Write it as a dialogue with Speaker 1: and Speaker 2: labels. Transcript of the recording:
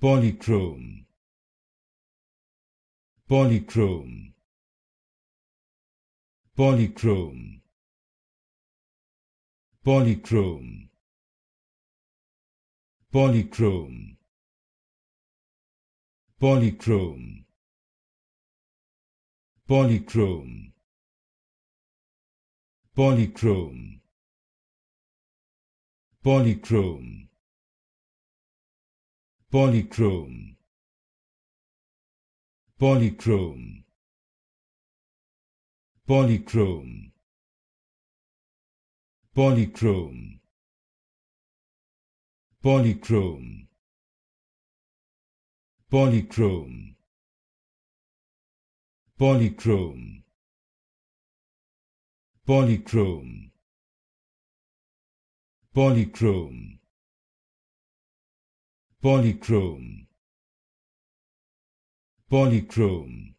Speaker 1: polychrome polychrome polychrome polychrome polychrome polychrome polychrome polychrome polychrome polychrome polychrome polychrome polychrome polychrome polychrome polychrome polychrome polychrome polychrome polychrome